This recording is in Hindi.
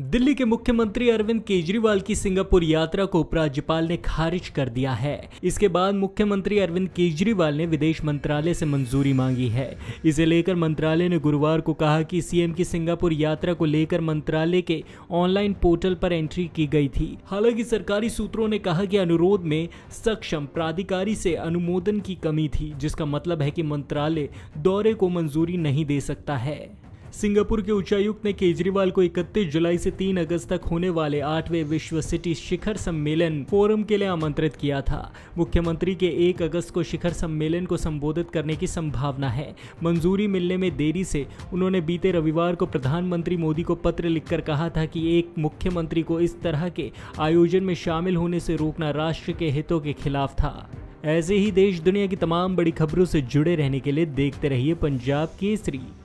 दिल्ली के मुख्यमंत्री अरविंद केजरीवाल की सिंगापुर यात्रा को उपराज्यपाल ने खारिज कर दिया है इसके बाद मुख्यमंत्री अरविंद केजरीवाल ने विदेश मंत्रालय से मंजूरी मांगी है इसे लेकर मंत्रालय ने गुरुवार को कहा कि सीएम की सिंगापुर यात्रा को लेकर मंत्रालय के ऑनलाइन पोर्टल पर एंट्री की गई थी हालांकि सरकारी सूत्रों ने कहा कि अनुरोध में सक्षम प्राधिकारी से अनुमोदन की कमी थी जिसका मतलब है कि मंत्रालय दौरे को मंजूरी नहीं दे सकता है सिंगापुर के उच्चायुक्त ने केजरीवाल को 31 जुलाई से 3 अगस्त तक होने वाले आठवें विश्व सिटी शिखर सम्मेलन फोरम के लिए आमंत्रित किया था मुख्यमंत्री के 1 अगस्त को शिखर सम्मेलन को संबोधित करने की संभावना है मंजूरी मिलने में देरी से उन्होंने बीते रविवार को प्रधानमंत्री मोदी को पत्र लिखकर कहा था कि एक मुख्यमंत्री को इस तरह के आयोजन में शामिल होने से रोकना राष्ट्र के हितों के खिलाफ था ऐसे ही देश दुनिया की तमाम बड़ी खबरों से जुड़े रहने के लिए देखते रहिए पंजाब केसरी